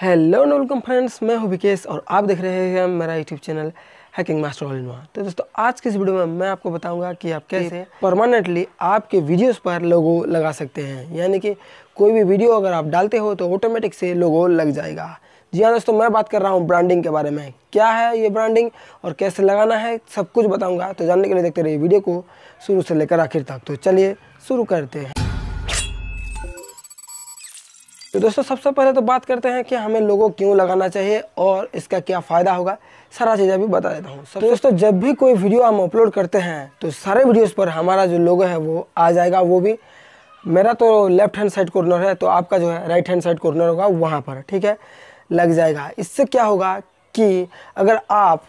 hello and welcome friends मैं हूं विकेश और आप देख रहे हैं मेरा YouTube channel hacking master all in one तो दोस्तों आज की इस वीडियो में मैं आपको बताऊंगा कि आप कैसे परमानेंटली आपके वीडियोस पर लोगो लगा सकते हैं यानी कि कोई भी वीडियो अगर आप डालते हो तो ऑटोमेटिक से लोगो लग जाएगा जी हाँ दोस्तों मैं बात कर रहा हूँ ब्रांडिंग के बारे में क्या है ये ब्रांडिंग और कैसे लगाना है सब कुछ बताऊँगा तो जानने के लिए देखते रहिए वीडियो को शुरू से लेकर आखिर तक तो चलिए शुरू करते हैं तो दोस्तों सबसे पहले तो बात करते हैं कि हमें लोगों क्यों लगाना चाहिए और इसका क्या फ़ायदा होगा सारा चीज़ अभी बता देता हूँ तो, तो दोस्तों जब भी कोई वीडियो हम अपलोड करते हैं तो सारे वीडियोस पर हमारा जो लोगो है वो आ जाएगा वो भी मेरा तो लेफ्ट हैंड साइड कॉर्नर है तो आपका जो है राइट हैंड साइड कॉर्नर होगा वहाँ पर ठीक है लग जाएगा इससे क्या होगा कि अगर आप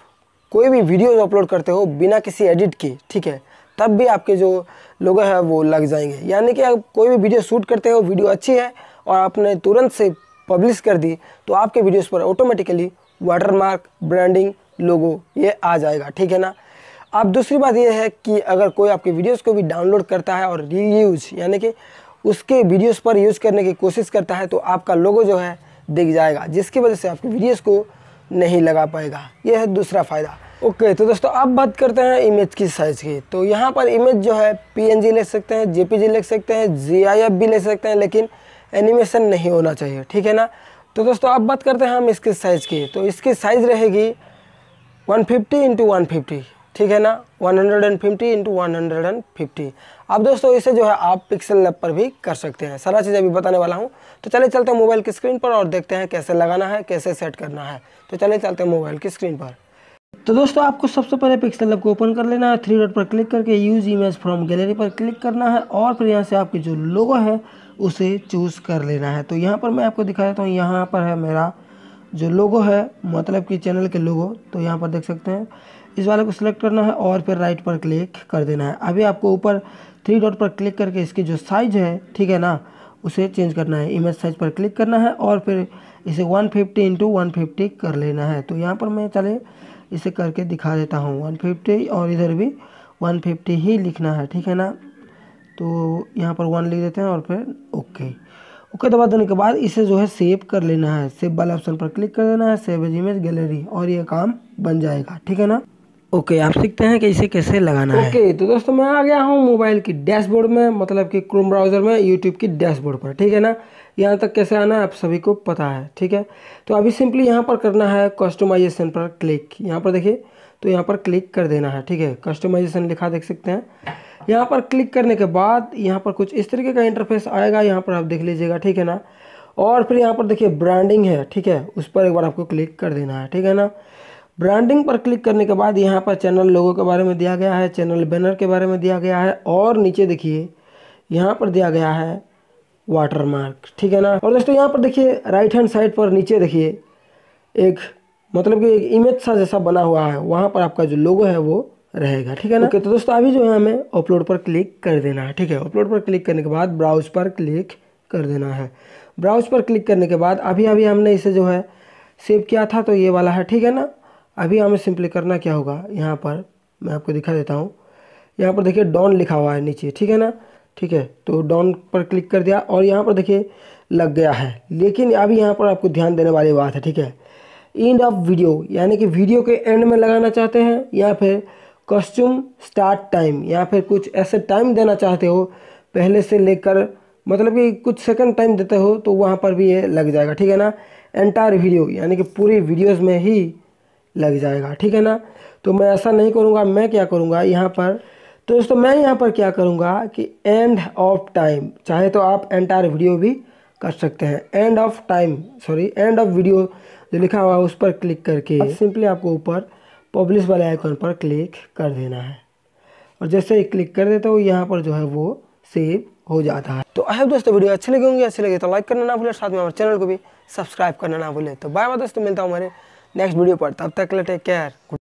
कोई भी वीडियो अपलोड करते हो बिना किसी एडिट के ठीक है तब भी आपके जो लोगो है वो लग जाएंगे यानी कि आप कोई भी वीडियो शूट करते हो वीडियो अच्छी है और आपने तुरंत से पब्लिश कर दी तो आपके वीडियोस पर ऑटोमेटिकली वाटरमार्क ब्रांडिंग लोगो ये आ जाएगा ठीक है ना अब दूसरी बात यह है कि अगर कोई आपके वीडियोस को भी डाउनलोड करता है और रीयूज यानी कि उसके वीडियोस पर यूज़ करने की कोशिश करता है तो आपका लोगो जो है दिख जाएगा जिसकी वजह से आपके वीडियोज को नहीं लगा पाएगा यह है दूसरा फ़ायदा ओके तो दोस्तों अब बात करते हैं इमेज की साइज़ की तो यहाँ पर इमेज जो है पीएनजी ले सकते हैं जेपीजी ले सकते हैं जीआईएफ भी ले सकते हैं लेकिन एनिमेशन नहीं होना चाहिए ठीक है ना तो दोस्तों अब बात करते हैं हम इसकी साइज़ की तो इसकी साइज़ रहेगी 150 फिफ्टी इंटू वन ठीक है ना 150 hundred and fifty into one hundred and fifty अब दोस्तों इसे जो है आप पिक्सल लैब पर भी कर सकते हैं सारा चीज़ अभी बताने वाला हूँ तो चले चलते हैं मोबाइल की स्क्रीन पर और देखते हैं कैसे लगाना है कैसे सेट करना है तो चले चलते हैं मोबाइल की स्क्रीन पर तो दोस्तों आपको सबसे पहले पिक्सल को ओपन कर लेना है थ्री डॉट पर क्लिक करके यूज़ इमेज फ्रॉम गैलरी पर क्लिक करना है और फिर यहाँ से आपके जो लोगो है उसे चूज़ कर लेना है तो यहाँ पर मैं आपको दिखा देता हूँ यहाँ पर है मेरा जो लोगो है मतलब कि चैनल के लोगो तो यहाँ पर देख सकते हैं इस वाले को सिलेक्ट करना है और फिर राइट पर क्लिक कर देना है अभी आपको ऊपर थ्री डॉट पर क्लिक करके इसकी जो साइज़ है ठीक है ना उसे चेंज करना है इमेज साइज पर क्लिक करना है और फिर इसे 150 फिफ्टी इंटू कर लेना है तो यहाँ पर मैं चले इसे करके दिखा देता हूँ वन फिफ्टी और इधर भी वन फिफ्टी ही लिखना है ठीक है ना तो यहाँ पर वन लिख देते हैं और फिर ओके ओके दबा तो देने के बाद इसे जो है सेव कर लेना है सेव वाला ऑप्शन पर क्लिक कर देना है सेव इमेज गैलरी और ये काम बन जाएगा ठीक है ना ओके आप सीखते हैं कि इसे कैसे लगाना है ओके तो दोस्तों मैं आ गया हूँ मोबाइल की डैशबोर्ड में मतलब कि क्रोम ब्राउज़र में यूट्यूब की डैशबोर्ड पर ठीक है ना यहाँ तक कैसे आना है आप सभी को पता है ठीक है तो अभी सिंपली यहाँ पर करना है कस्टमाइजेशन पर क्लिक यहाँ पर देखिए तो यहाँ पर क्लिक कर देना है ठीक है कस्टमाइजेशन लिखा देख सकते हैं यहाँ पर क्लिक करने के बाद यहाँ पर कुछ इस तरीके का इंटरफेस आएगा यहाँ पर आप देख लीजिएगा ठीक है ना और फिर यहाँ पर देखिए ब्रांडिंग है ठीक है उस पर एक बार आपको क्लिक कर देना है ठीक है ना ब्रांडिंग पर क्लिक करने के बाद यहाँ पर चैनल लोगों के बारे में दिया गया है चैनल बैनर के बारे में दिया गया है और नीचे देखिए यहाँ पर दिया गया है वाटर मार्क ठीक है ना और दोस्तों यहाँ पर देखिए राइट हैंड साइड पर नीचे देखिए एक मतलब कि एक इमेज सा जैसा बना हुआ है वहाँ पर आपका जो लोगो है वो रहेगा ठीक है ना ओके okay, तो दोस्तों अभी जो है हमें अपलोड पर क्लिक कर देना है ठीक है अपलोड पर क्लिक करने के बाद ब्राउज पर क्लिक कर देना है ब्राउज पर क्लिक करने के बाद अभी अभी हमने इसे जो है सेव किया था तो ये वाला है ठीक है ना अभी हमें सिंपली करना क्या होगा यहाँ पर मैं आपको दिखा देता हूँ यहाँ पर देखिए डॉन लिखा हुआ है नीचे ठीक है ना ठीक है तो डॉन पर क्लिक कर दिया और यहाँ पर देखिए लग गया है लेकिन अभी यहाँ पर आपको ध्यान देने वाली बात है ठीक है एंड ऑफ वीडियो यानी कि वीडियो के एंड में लगाना चाहते हैं या फिर कॉस्ट्यूम स्टार्ट टाइम या फिर कुछ ऐसे टाइम देना चाहते हो पहले से लेकर मतलब कि कुछ सेकंड टाइम देते हो तो वहाँ पर भी ये लग जाएगा ठीक है ना एंटायर वीडियो यानी कि पूरी वीडियोस में ही लग जाएगा ठीक है ना तो मैं ऐसा नहीं करूँगा मैं क्या करूँगा यहाँ पर तो दोस्तों मैं यहाँ पर क्या करूँगा कि एंड ऑफ टाइम चाहे तो आप एंटायर वीडियो भी कर सकते हैं end of time sorry end of video जो लिखा हुआ है उस पर क्लिक करके सिंपली आपको ऊपर पब्लिश वाले आइकॉन पर क्लिक कर देना है और जैसे ही क्लिक कर देते हो यहाँ पर जो है वो सेव हो जाता है तो आई दोस्तों वीडियो अच्छी लगे होंगे अच्छी लगे तो लाइक करना ना भूलें साथ में हमारे चैनल को भी सब्सक्राइब करना ना भूलें तो बाय बाय दोस्तों मिलता हूँ हमारे नेक्स्ट वीडियो पर तब तक के टेक केयर